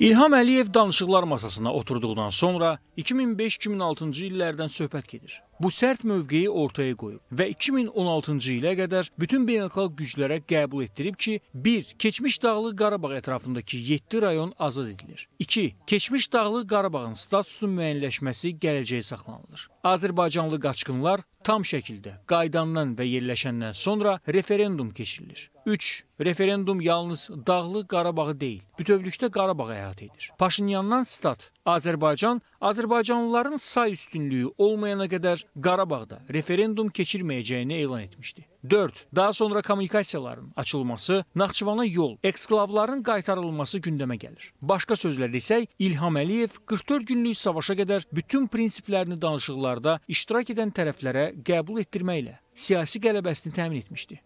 İlham Əliyev danışıqlar masasına oturduqdan sonra 2005-2006-cı illərdən söhbət gedir. Bu sərt mövqeyi ortaya qoyub və 2016-cı ilə qədər bütün beynəlxalq güclərə qəbul etdirib ki, 1. Keçmiş Dağlıq Qarabağ ətrafındakı 7 rayon azad edilir. 2. Keçmiş Dağlıq Qarabağın statusunun müəyyənləşməsi gələcəyə saxlanılır. Azərbaycanlı qaçqınlar tam şəkildə qaydandan və yerləşəndən sonra referendum keçirilir. 3. Referendum yalnız Dağlıq Qarabağı deyil, bütövlükdə Qarabağı əhatə edir. Paşinyandan stat Azərbaycan azərbaycanlıların say üstünlüyü olmayana qədər Qarabağda referendum keçirməyəcəyini elan etmişdi. 4. Daha sonra kommunikasiyaların açılması, Naxçıvana yol, eksklavların qaytarılması gündəmə gəlir. Başqa sözlərdə isə İlham Əliyev 44 günlük savaşa qədər bütün prinsiplərini danışıqlarda iştirak edən tərəflərə qəbul etdirməklə siyasi qələbəsini təmin etmişdi.